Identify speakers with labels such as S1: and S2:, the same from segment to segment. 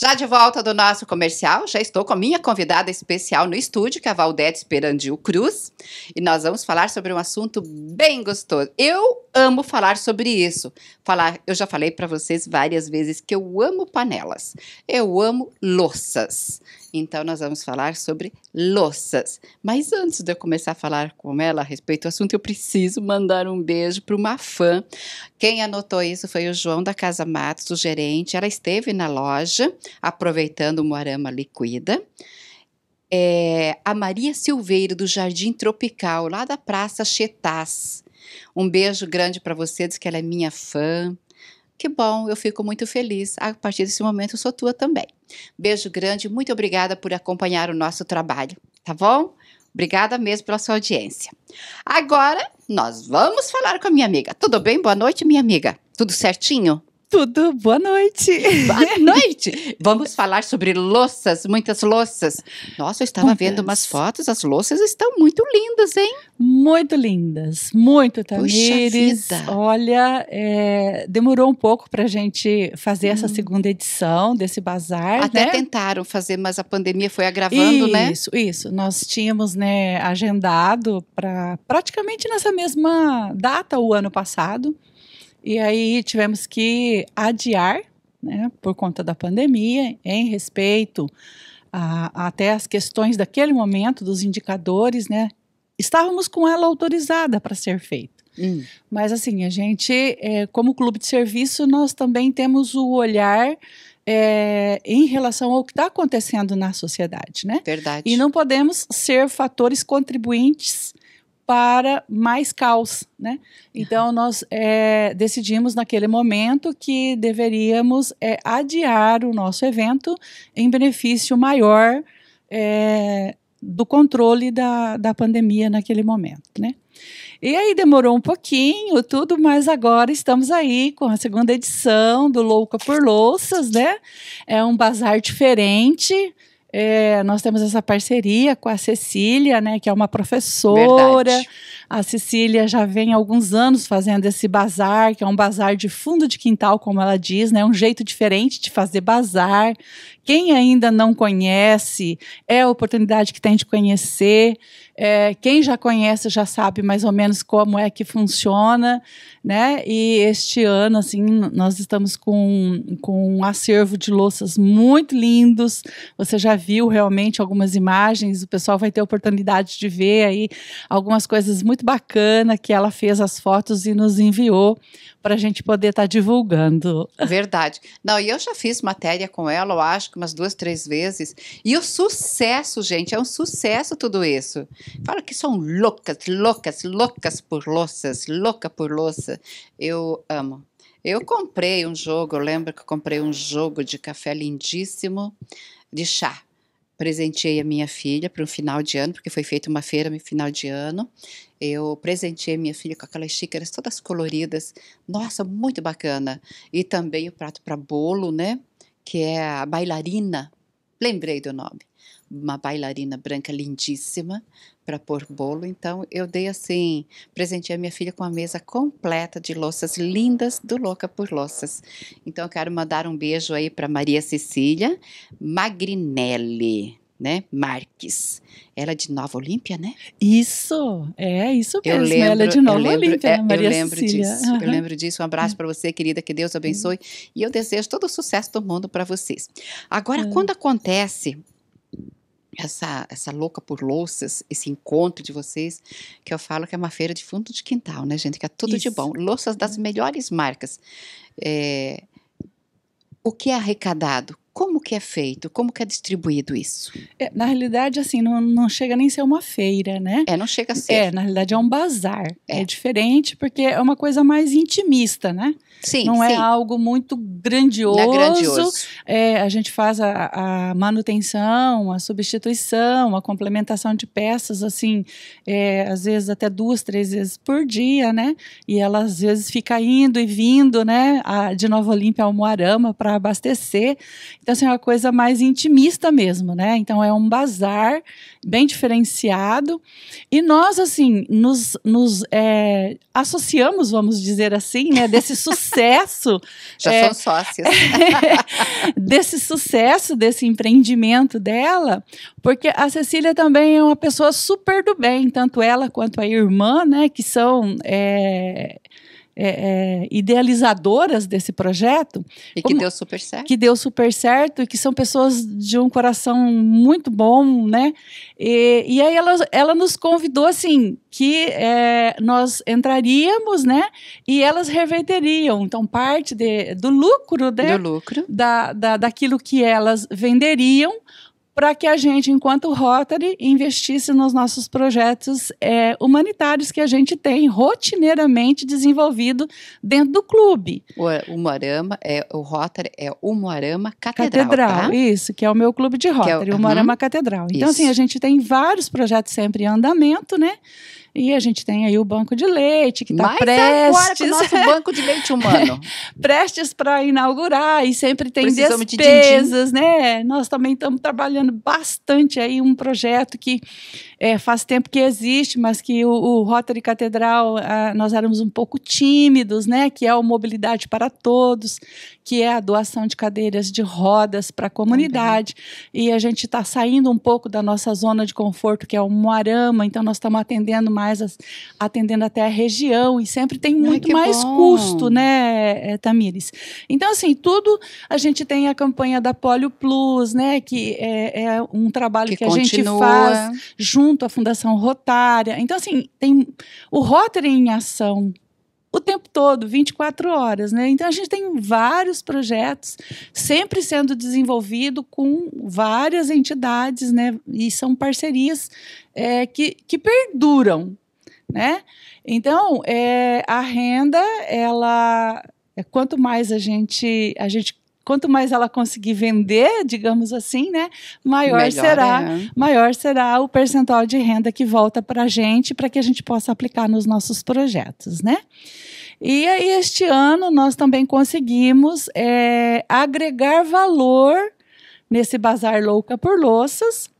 S1: Já de volta do nosso comercial, já estou com a minha convidada especial no estúdio, que é a Valdete Esperandil Cruz, e nós vamos falar sobre um assunto bem gostoso. Eu amo falar sobre isso. Falar, eu já falei para vocês várias vezes que eu amo panelas. Eu amo louças. Então, nós vamos falar sobre louças. Mas antes de eu começar a falar com ela a respeito do assunto, eu preciso mandar um beijo para uma fã. Quem anotou isso foi o João da Casa Matos, o gerente. Ela esteve na loja, aproveitando o Moarama Liquida. É, a Maria Silveira, do Jardim Tropical, lá da Praça Chetás. Um beijo grande para você, diz que ela é minha fã. Que bom, eu fico muito feliz. A partir desse momento eu sou tua também. Beijo grande, muito obrigada por acompanhar o nosso trabalho, tá bom? Obrigada mesmo pela sua audiência. Agora nós vamos falar com a minha amiga. Tudo bem? Boa noite, minha amiga. Tudo certinho? tudo. Boa noite. Boa noite. Vamos falar sobre louças, muitas louças. Nossa, eu estava muitas. vendo umas fotos, as louças estão muito lindas, hein? Muito lindas, muito, Tamires.
S2: Olha, é, demorou um pouco para a gente fazer hum. essa segunda edição desse bazar, Até né? tentaram fazer, mas a pandemia foi agravando, isso, né? Isso, isso. Nós tínhamos né, agendado para praticamente nessa mesma data o ano passado. E aí tivemos que adiar, né, por conta da pandemia, em respeito a, até as questões daquele momento, dos indicadores, né? Estávamos com ela autorizada para ser feita. Hum. Mas assim, a gente, é, como clube de serviço, nós também temos o olhar é, em relação ao que está acontecendo na sociedade, né? Verdade. E não podemos ser fatores contribuintes para mais caos, né? Então nós é, decidimos naquele momento que deveríamos é, adiar o nosso evento em benefício maior é, do controle da, da pandemia naquele momento, né? E aí demorou um pouquinho, tudo, mas agora estamos aí com a segunda edição do Louca por Louças, né? É um bazar diferente, é, nós temos essa parceria com a Cecília, né, que é uma professora. Verdade. A Cecília já vem há alguns anos fazendo esse bazar, que é um bazar de fundo de quintal, como ela diz, né? Um jeito diferente de fazer bazar. Quem ainda não conhece, é a oportunidade que tem de conhecer. É, quem já conhece já sabe mais ou menos como é que funciona, né? E este ano, assim, nós estamos com, com um acervo de louças muito lindos. Você já viu realmente algumas imagens, o pessoal vai ter oportunidade de ver aí algumas coisas muito muito bacana que ela fez as fotos e nos enviou para a gente poder estar tá divulgando.
S1: Verdade. Não, e eu já fiz matéria com ela, eu acho que umas duas, três vezes. E o sucesso, gente, é um sucesso tudo isso. Fala que são loucas, loucas, loucas por louças, louca por louça. Eu amo. Eu comprei um jogo, eu lembro que eu comprei um jogo de café lindíssimo de chá presenteei a minha filha para um final de ano, porque foi feita uma feira no final de ano, eu presenteei minha filha com aquelas xícaras todas coloridas. Nossa, muito bacana. E também o prato para bolo, né? Que é a bailarina. Lembrei do nome. Uma bailarina branca lindíssima para pôr bolo. Então, eu dei assim, presenteei a minha filha com a mesa completa de louças lindas do Louca por Louças. Então, eu quero mandar um beijo aí para Maria Cecília Magrinelli né? Marques. Ela é de Nova Olímpia, né? Isso, é isso mesmo. Eu lembro, ela é de Nova lembro, Olímpia, é, né, Maria Eu lembro Cecília. disso, uhum. eu lembro disso. Um abraço é. para você, querida, que Deus abençoe. Uhum. E eu desejo todo o sucesso do mundo para vocês. Agora, uhum. quando acontece essa, essa louca por louças, esse encontro de vocês, que eu falo que é uma feira de fundo de quintal, né, gente? Que é tudo isso. de bom. Louças das é. melhores marcas. É, o que é arrecadado? que é feito? Como que é distribuído isso?
S2: É, na realidade, assim, não, não chega nem a ser uma feira, né? É, não chega a é, ser. É, na realidade é um bazar. É, é diferente porque é uma coisa mais intimista, né? Sim, Não é sim. é algo muito grandioso. Não é grandioso. É, a gente faz a, a, manutenção, a substituição, a complementação de peças, assim, é, às vezes até duas, três vezes por dia, né? E ela às vezes fica indo e vindo, né? A, de Nova Olímpia ao Moarama para abastecer. Então, assim, é coisa mais intimista mesmo, né? Então é um bazar bem diferenciado. E nós, assim, nos, nos é, associamos, vamos dizer assim, né? Desse sucesso. Já é, são sócios, é, desse sucesso, desse empreendimento dela, porque a Cecília também é uma pessoa super do bem, tanto ela quanto a irmã, né? Que são. É, é, é, idealizadoras desse projeto. E como, que deu super certo. Que deu super certo e que são pessoas de um coração muito bom, né? E, e aí ela, ela nos convidou, assim, que é, nós entraríamos, né? E elas reverteriam. Então, parte de, do lucro, né? Do lucro. Da, da, daquilo que elas venderiam para que a gente, enquanto Rotary, investisse nos nossos projetos é, humanitários que a gente tem rotineiramente desenvolvido
S1: dentro do clube. O, o Moarama é o Rotary é o Moarama Catedral. Tá? Catedral, tá?
S2: isso, que é o meu clube de Rotary, é o, o Moarama uhum, Catedral. Então, assim, isso. assim, a gente tem vários projetos sempre em andamento, né? E a gente tem aí o banco de leite, que está prestes. Agora com o nosso banco de leite humano. prestes para inaugurar e sempre tem Precisamos despesas, de din -din. né? Nós também estamos trabalhando bastante aí um projeto que é, faz tempo que existe, mas que o, o Rotary Catedral, a, nós éramos um pouco tímidos, né? Que é o Mobilidade para Todos, que é a doação de cadeiras de rodas para a comunidade. Também. E a gente está saindo um pouco da nossa zona de conforto, que é o Moarama, então nós estamos atendendo mais mais, atendendo até a região, e sempre tem muito Ai, mais bom. custo, né, eh, Tamires? Então, assim, tudo a gente tem a campanha da Polio Plus, né, que é, é um trabalho que, que a gente faz junto à Fundação Rotária. Então, assim, tem o Rotary em ação, o tempo todo, 24 horas, né? Então a gente tem vários projetos sempre sendo desenvolvido com várias entidades, né? E são parcerias é, que, que perduram, né? Então é, a renda, ela, é, quanto mais a gente a gente quanto mais ela conseguir vender, digamos assim, né, maior Melhor, será, né? maior será o percentual de renda que volta para a gente para que a gente possa aplicar nos nossos projetos, né? E aí este ano nós também conseguimos é, agregar valor nesse bazar louca por louças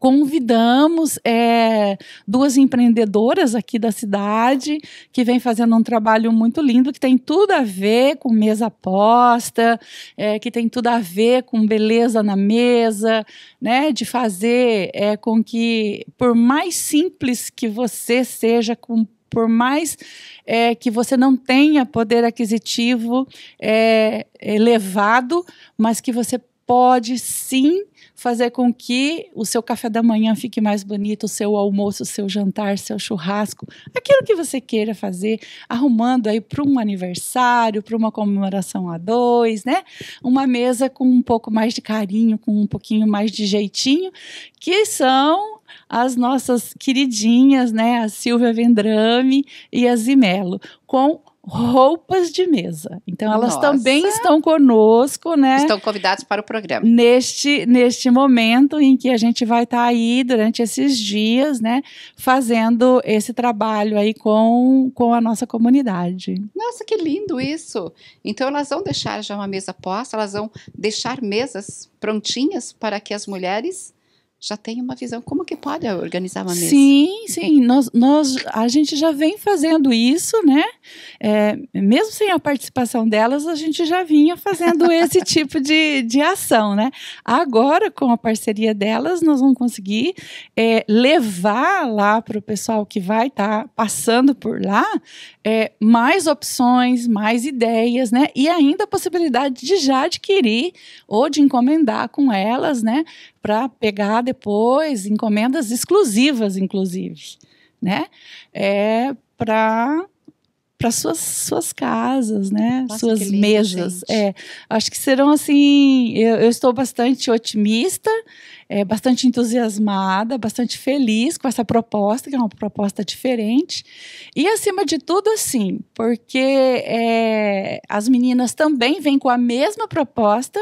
S2: convidamos é, duas empreendedoras aqui da cidade que vem fazendo um trabalho muito lindo que tem tudo a ver com mesa posta, é, que tem tudo a ver com beleza na mesa, né? De fazer é, com que, por mais simples que você seja, com por mais é, que você não tenha poder aquisitivo é, elevado, é, mas que você pode sim fazer com que o seu café da manhã fique mais bonito, o seu almoço, o seu jantar, seu churrasco, aquilo que você queira fazer, arrumando aí para um aniversário, para uma comemoração a dois, né? Uma mesa com um pouco mais de carinho, com um pouquinho mais de jeitinho, que são as nossas queridinhas, né, a Silvia Vendrame e a Zimelo, com roupas de mesa. Então elas Nossa. também estão conosco, né? Estão convidadas para o programa. Neste neste momento em que a gente vai estar tá aí durante esses dias, né, fazendo esse trabalho aí com com a nossa comunidade.
S1: Nossa, que lindo isso. Então elas vão deixar já uma mesa posta, elas vão deixar mesas prontinhas para que as mulheres já tem uma visão. Como que pode organizar uma mesa? Sim, sim. Nós, nós, a gente já vem fazendo isso, né?
S2: é, mesmo sem a participação delas, a gente já vinha fazendo esse tipo de, de ação, né? Agora, com a parceria delas, nós vamos conseguir é, levar lá para o pessoal que vai estar tá passando por lá é, mais opções, mais ideias, né? E ainda a possibilidade de já adquirir ou de encomendar com elas, né? Para pegar depois encomendas exclusivas, inclusive, né? É para para suas suas casas, né? Nossa, suas lindo, mesas. É, acho que serão assim. Eu, eu estou bastante otimista, é, bastante entusiasmada, bastante feliz com essa proposta, que é uma proposta diferente. E acima de tudo, assim, porque é, as meninas também vêm com a mesma proposta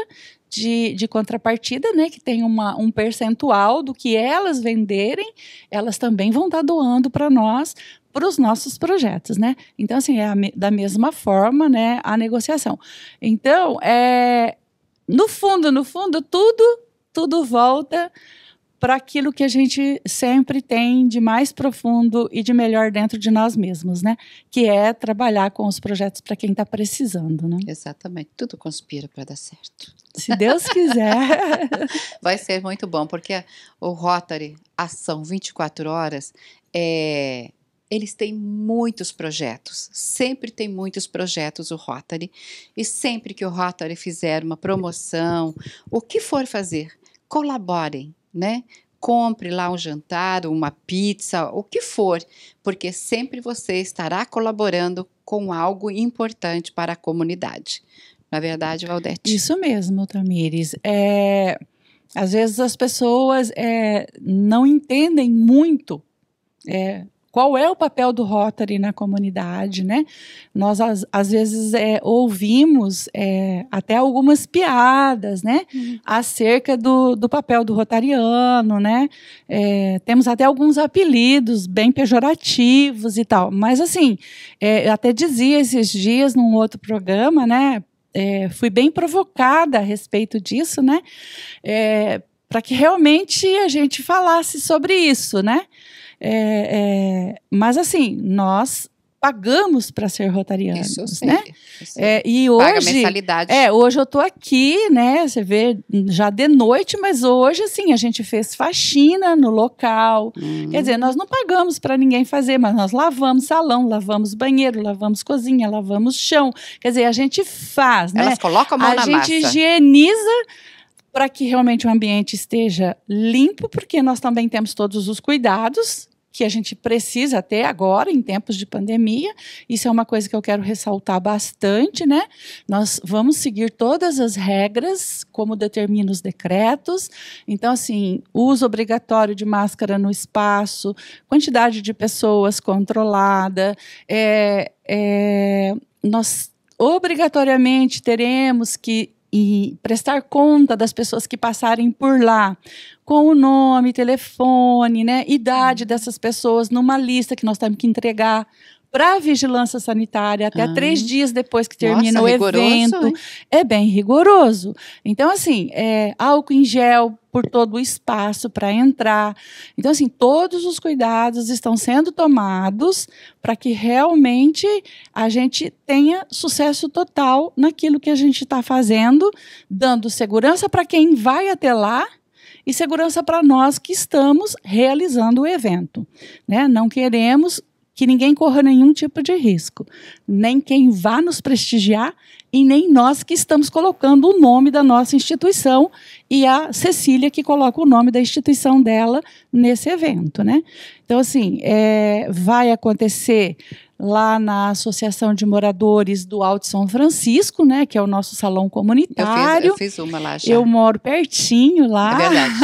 S2: de, de, contrapartida, né, que tem uma, um percentual do que elas venderem, elas também vão estar doando para nós, para os nossos projetos, né? Então, assim, é a, da mesma forma, né, a negociação. Então, é, no fundo, no fundo, tudo, tudo volta para aquilo que a gente sempre tem de mais profundo e de melhor dentro de nós mesmos, né? Que é trabalhar com
S1: os projetos para quem está precisando, né? Exatamente. Tudo conspira para dar certo. Se Deus quiser. Vai ser muito bom, porque o Rotary Ação 24 Horas é eles têm muitos projetos, sempre tem muitos projetos o Rotary, e sempre que o Rotary fizer uma promoção, o que for fazer, colaborem, né? Compre lá um jantar, uma pizza, o que for, porque sempre você estará colaborando com algo importante para a comunidade. Na verdade, Valdete.
S2: Isso mesmo, Tamires. É, às vezes as pessoas é, não entendem muito é, qual é o papel do Rotary na comunidade, né? Nós às, às vezes é, ouvimos é, até algumas piadas, né? Uhum. Acerca do, do papel do rotariano, né? É, temos até alguns apelidos bem pejorativos e tal. Mas assim, é, eu até dizia esses dias num outro programa, né? É, fui bem provocada a respeito disso, né? É, para que realmente a gente falasse sobre isso, né? É, é, mas assim, nós pagamos para ser rotarianos, isso eu sei, né? é, e hoje, mensalidade. É, hoje eu estou aqui, né? Você vê já de noite, mas hoje assim a gente fez faxina no local. Hum. Quer dizer, nós não pagamos para ninguém fazer, mas nós lavamos salão, lavamos banheiro, lavamos cozinha, lavamos chão. Quer dizer, a gente faz, Elas né? Elas colocam a mão a na massa. A gente higieniza para que realmente o ambiente esteja limpo, porque nós também temos todos os cuidados que a gente precisa ter agora em tempos de pandemia. Isso é uma coisa que eu quero ressaltar bastante, né? Nós vamos seguir todas as regras como determinam os decretos. Então, assim, uso obrigatório de máscara no espaço, quantidade de pessoas controlada, é, é, nós obrigatoriamente teremos que e prestar conta das pessoas que passarem por lá, com o nome, telefone, né, idade dessas pessoas numa lista que nós temos que entregar para a vigilância sanitária até ah. três dias depois que termina Nossa, o rigoroso, evento. Hein? É bem rigoroso. Então, assim, é, álcool em gel por todo o espaço para entrar. Então, assim, todos os cuidados estão sendo tomados para que realmente a gente tenha sucesso total naquilo que a gente está fazendo, dando segurança para quem vai até lá e segurança para nós que estamos realizando o evento. Né? Não queremos que ninguém corra nenhum tipo de risco nem quem vá nos prestigiar e nem nós que estamos colocando o nome da nossa instituição e a Cecília que coloca o nome da instituição dela nesse evento, né? Então assim é, vai acontecer lá na Associação de Moradores do Alto São Francisco, né, que é o nosso salão comunitário. Eu fiz,
S1: eu fiz uma lá já. Eu
S2: moro pertinho lá. É verdade.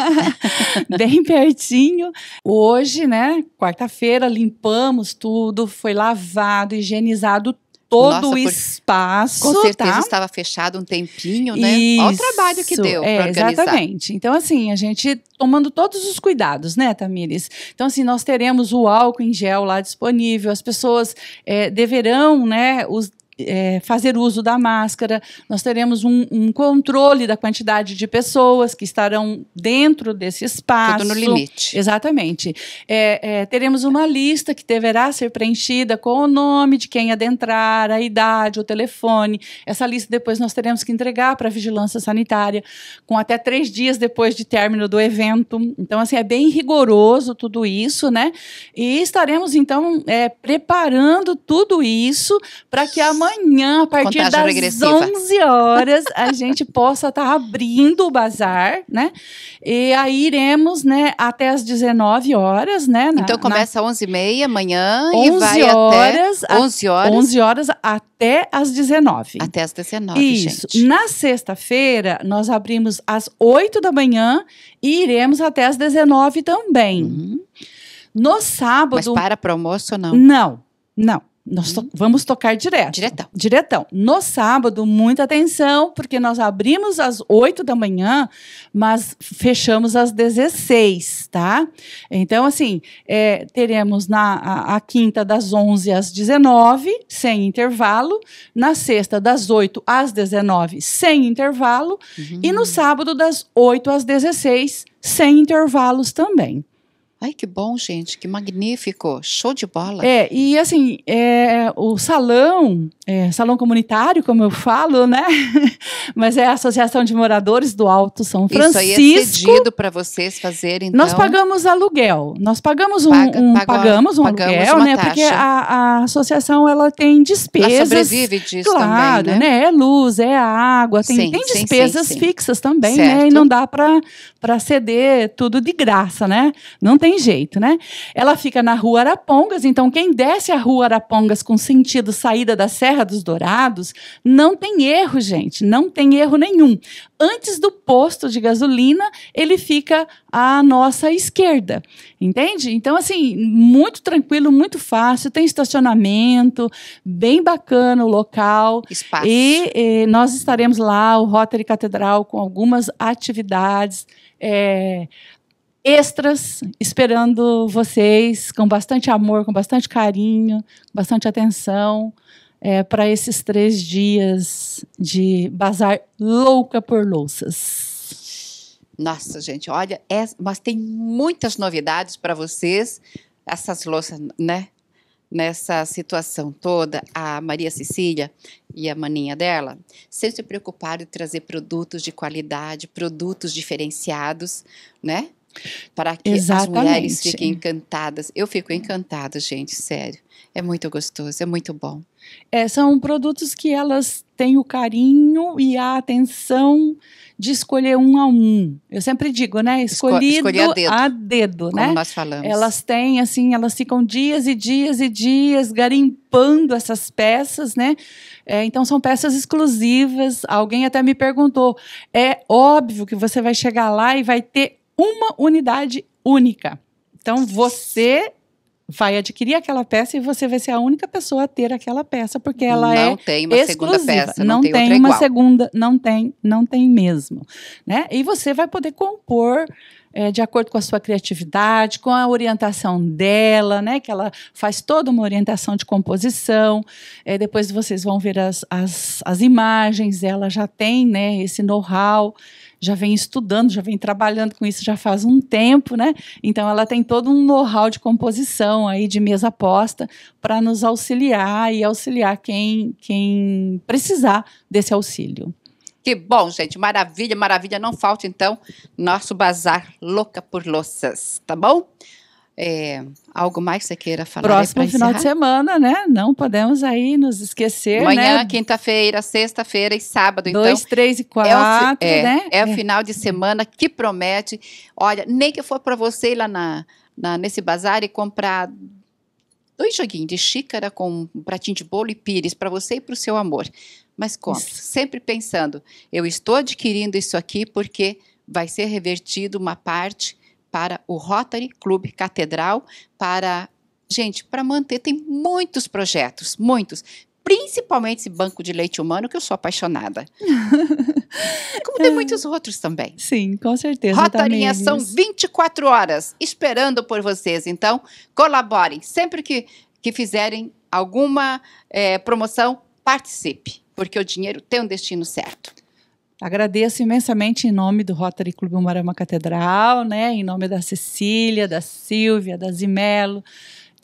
S2: bem pertinho. Hoje, né, quarta-feira, limpamos tudo, foi lavado, higienizado todo Nossa, o espaço. Com certeza tá? estava fechado um
S1: tempinho, né? Isso, Olha o trabalho que deu é, Exatamente.
S2: Então, assim, a gente tomando todos os cuidados, né, Tamires? Então, assim, nós teremos o álcool em gel lá disponível, as pessoas é, deverão, né, os é, fazer uso da máscara, nós teremos um, um, controle da quantidade de pessoas que estarão dentro desse espaço. Tudo no limite. Exatamente. É, é, teremos uma lista que deverá ser preenchida com o nome de quem adentrar, a idade, o telefone. Essa lista depois nós teremos que entregar para a vigilância sanitária, com até três dias depois de término do evento. Então, assim, é bem rigoroso tudo isso, né? E estaremos, então, é, preparando tudo isso para que amanhã amanhã, a partir Contagem das regressiva. 11 horas, a gente possa estar tá abrindo o bazar, né? E aí iremos, né, até as 19 horas, né?
S1: Na, então começa na... às 11h30 amanhã 11 e vai horas, até... 11 horas. 11
S2: horas até as 19 Até as 19 Isso. Gente. Na sexta-feira, nós abrimos às 8 da manhã e iremos até às 19 também. Uhum. No sábado. Mas para para almoço ou não? Não, não. Nós uhum. to vamos tocar direto. Diretão. Diretão. No sábado, muita atenção, porque nós abrimos às 8 da manhã, mas fechamos às 16, tá? Então, assim, é, teremos na a, a, quinta das 11 às 19, sem intervalo. Na sexta, das 8 às 19, sem intervalo. Uhum. E no sábado, das 8 às 16, sem intervalos também.
S1: Ai, que bom, gente, que magnífico, show de bola. É, e
S2: assim, é, o salão, é, salão comunitário, como eu falo, né? Mas é a Associação de Moradores do Alto São Francisco. Isso aí é cedido
S1: para vocês fazerem, então... Nós pagamos aluguel, nós pagamos um, Paga, um pagou, pagamos um pagamos aluguel, né? Taxa. Porque a,
S2: a, associação, ela tem despesas. Ela sobrevive disso claro, também, né? né? É luz, é água, tem, sim, tem despesas sim, sim, fixas também, certo. né? E não dá para ceder tudo de graça, né? Não tem tem jeito, né? Ela fica na Rua Arapongas, então quem desce a Rua Arapongas com sentido saída da Serra dos Dourados, não tem erro, gente, não tem erro nenhum. Antes do posto de gasolina, ele fica à nossa esquerda, entende? Então, assim, muito tranquilo, muito fácil, tem estacionamento, bem bacana o local. Espaço. E, nós estaremos lá, o Rotary Catedral, com algumas atividades. É, extras esperando vocês com bastante amor, com bastante carinho, com bastante atenção é, para esses três dias de bazar louca por louças.
S1: Nossa, gente, olha, é, mas tem muitas novidades para vocês. Essas louças, né? Nessa situação toda, a Maria Cecília e a maninha dela sempre preocuparam em trazer produtos de qualidade, produtos diferenciados, né? para que Exatamente. as mulheres fiquem encantadas. Eu fico encantada, gente, sério. É muito gostoso, é muito bom. É, são
S2: produtos que elas têm o carinho e a atenção de escolher um a um. Eu sempre digo, né? Escolhido Esco a dedo, a dedo né? nós falamos. Elas têm, assim, elas ficam dias e dias e dias garimpando essas peças, né? É, então, são peças exclusivas. Alguém até me perguntou: é óbvio que você vai chegar lá e vai ter uma unidade única. Então você vai adquirir aquela peça e você vai ser a única pessoa a ter aquela peça, porque ela não é tem uma exclusiva. segunda peça, não, não tem, tem uma igual. segunda, não tem, não tem mesmo, né? E você vai poder compor é, de acordo com a sua criatividade, com a orientação dela, né? Que ela faz toda uma orientação de composição. É, depois vocês vão ver as, as, as imagens, ela já tem, né? Esse know-how já vem estudando, já vem trabalhando com isso já faz um tempo, né? Então ela tem todo um know-how de composição aí de mesa posta para nos auxiliar e auxiliar quem, quem precisar desse auxílio.
S1: Que bom, gente. Maravilha, maravilha. Não falta, então, nosso bazar louca por louças, tá bom? É, algo mais que você queira falar? Próximo final de semana, né? Não podemos aí nos esquecer. Amanhã, né? quinta-feira, sexta-feira e sábado. Então dois, então, três e quatro, é o, é, né? É o final de semana que promete. Olha, nem que for para você ir lá na, na, nesse bazar e comprar dois joguinhos de xícara com um pratinho de bolo e pires para você e para o seu amor. Mas compre, isso. sempre pensando, eu estou adquirindo isso aqui porque vai ser revertido uma parte para o Rotary Club Catedral, para. Gente, para manter, tem muitos projetos, muitos principalmente esse banco de leite humano, que eu sou apaixonada. Como tem ah. muitos outros também. Sim,
S2: com certeza. Rotary em ação
S1: 24 horas, esperando por vocês. Então, colaborem. Sempre que, que fizerem alguma é, promoção, participe, porque o dinheiro tem um destino certo.
S2: Agradeço imensamente em nome do Rotary Clube Umarama Catedral, né, em nome da Cecília, da Silvia, da Zimelo,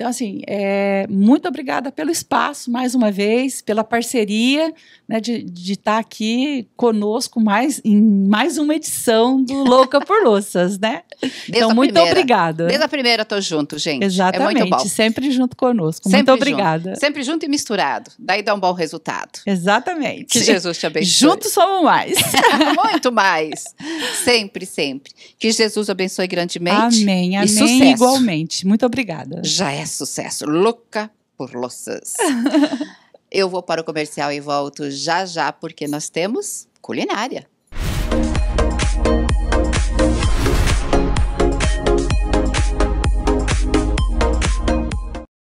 S2: então, assim, é, muito obrigada pelo espaço, mais uma vez, pela parceria né, de estar tá aqui conosco mais, em mais uma edição do Louca por Louças, né? Desde então, muito primeira, obrigada. Desde a
S1: primeira tô junto,
S2: gente. Exatamente, é muito bom. sempre
S1: junto conosco.
S2: Sempre muito obrigada. Junto, sempre
S1: junto e misturado, daí dá um bom resultado. Exatamente. Que Jesus te abençoe. Juntos somos mais. muito mais. Sempre, sempre. Que Jesus abençoe grandemente. Amém, amém. E sucesso. Igualmente. Muito obrigada. Já é sucesso, louca por louças. Eu vou para o comercial e volto já já, porque nós temos culinária.